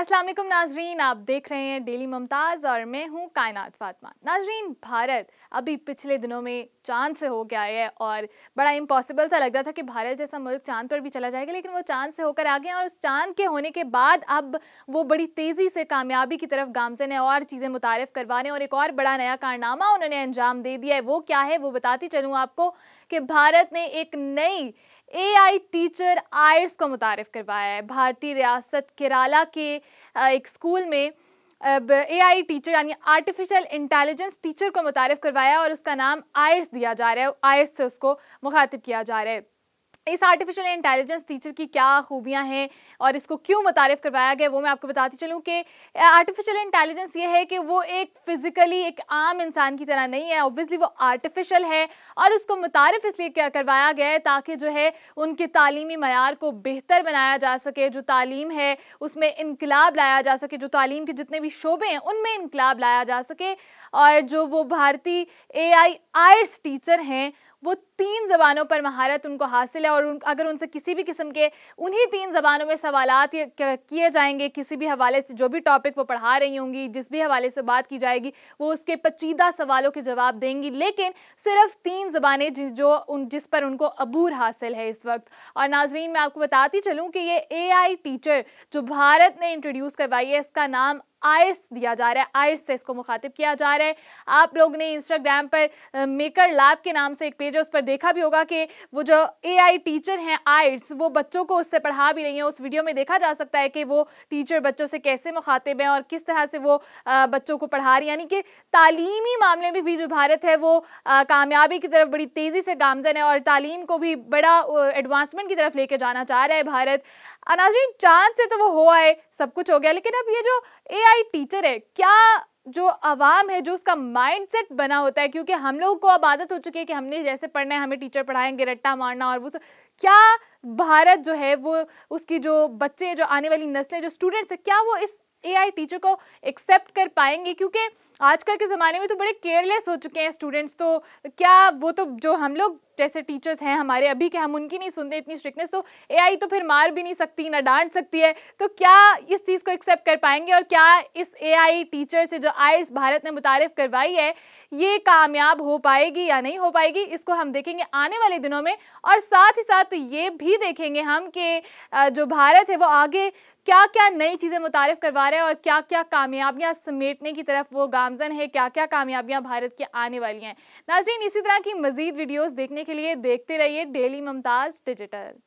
असलम नाजरीन आप देख रहे हैं डेली मुमताज़ और मैं हूँ कायनात फातमा नाजरीन भारत अभी पिछले दिनों में चांद से हो गया है और बड़ा इम्पॉसिबल सा लग रहा था कि भारत जैसा मुल्क चांद पर भी चला जाएगा लेकिन वो चांद से होकर आ गए और उस चांद के होने के बाद अब वो बड़ी तेज़ी से कामयाबी की तरफ गामजन है और चीज़ें मुतारफ़ करवा रहे हैं और एक और बड़ा नया कारनामा उन्होंने अंजाम दे दिया है वो क्या है वो बताती चलूँ आपको कि भारत ने एक नई एआई टीचर आयर्स को मुतारफ़ करवाया है भारतीय रियासत केरला के एक स्कूल में ए आई टीचर यानी आर्टिफिशियल इंटेलिजेंस टीचर को मुतारफ़ करवाया और उसका नाम आयर्स दिया जा रहा है आयर्स से उसको मुखातिब किया जा रहा है इस आर्टिफिशियल इंटेलिजेंस टीचर की क्या खूबियां हैं और इसको क्यों मुतारफ़ करवाया गया वो मैं आपको बताती चलूँ कि आर्टिफिशियल इंटेलिजेंस ये है कि वो एक फ़िज़िकली एक आम इंसान की तरह नहीं है ऑब्वियसली वो आर्टिफिशियल है और उसको मुतारफ़ इसलिए क्या करवाया गया है ताकि जो है उनके तालीमी मैार को बेहतर बनाया जा सके जो तालीम है उसमें इनकलाब लाया जा सके जो तालीम के जितने भी शोबे हैं उनमें इनकलाब लाया जा सके और जो वो भारतीय ए आई आयर्स टीचर हैं वो तीन ज़बानों पर महारत उनको हासिल है और उन, अगर उनसे किसी भी किस्म के उन्हीं तीन ज़बानों में सवाल किए जाएंगे किसी भी हवाले से जो भी टॉपिक वो पढ़ा रही होंगी जिस भी हवाले से बात की जाएगी वो उसके पचीदा सवालों के जवाब देंगी लेकिन सिर्फ तीन ज़बानें जो उन जिस पर उनको अबूर हासिल है इस वक्त और नाजरीन मैं आपको बताती चलूँ कि ये ए टीचर जो भारत ने इंट्रोड्यूस करवाई है इसका नाम आयर्स दिया जा रहा है आयर्स से इसको मुखातिब किया जा रहा है आप लोग ने इंस्टाग्राम पर मेकर लैब के नाम से एक पेज है उस पर देखा भी होगा कि वो जो ए टीचर हैं आयर्स वो बच्चों को उससे पढ़ा भी रही हैं उस वीडियो में देखा जा सकता है कि वो टीचर बच्चों से कैसे मुखातिब हैं और किस तरह से वो बच्चों को पढ़ा रही यानी कि तालीमी मामले में भी जो भारत है वो कामयाबी की तरफ बड़ी तेज़ी से गामजन है और तालीम को भी बड़ा एडवांसमेंट की तरफ लेके जाना चाह रहा है भारत अनाजी चांद से तो वो हो आए सब कुछ हो गया लेकिन अब ये जो एआई टीचर है क्या जो आवाम है जो उसका माइंडसेट बना होता है क्योंकि हम लोगों को अब आदत हो चुकी है कि हमने जैसे पढ़ना है हमें टीचर पढ़ाएंगे रट्टा मारना और वो सब क्या भारत जो है वो उसकी जो बच्चे जो आने वाली नस्लें जो स्टूडेंट्स है क्या वो इस एआई टीचर को एक्सेप्ट कर पाएंगे क्योंकि आजकल के ज़माने में तो बड़े केयरलेस हो चुके हैं स्टूडेंट्स तो क्या वो तो जो हम लोग जैसे टीचर्स हैं हमारे अभी के हम उनकी नहीं सुनते इतनी स्ट्रिक्टनेस तो एआई तो फिर मार भी नहीं सकती ना डांट सकती है तो क्या इस चीज़ को एक्सेप्ट कर पाएंगे और क्या इस एआई टीचर से जो आयर्स भारत ने मुतारफ़ करवाई है ये कामयाब हो पाएगी या नहीं हो पाएगी इसको हम देखेंगे आने वाले दिनों में और साथ ही साथ ये भी देखेंगे हम कि जो भारत है वो आगे क्या क्या नई चीज़ें मुतारफ़ करवा रहे हैं और क्या क्या कामयाबियाँ समेटने की तरफ वो गामजन है क्या क्या कामयाबियां भारत की आने वाली हैं नाजरीन इसी तरह की मजीद वीडियोस देखने के लिए देखते रहिए डेली मुमताज़ डिजिटल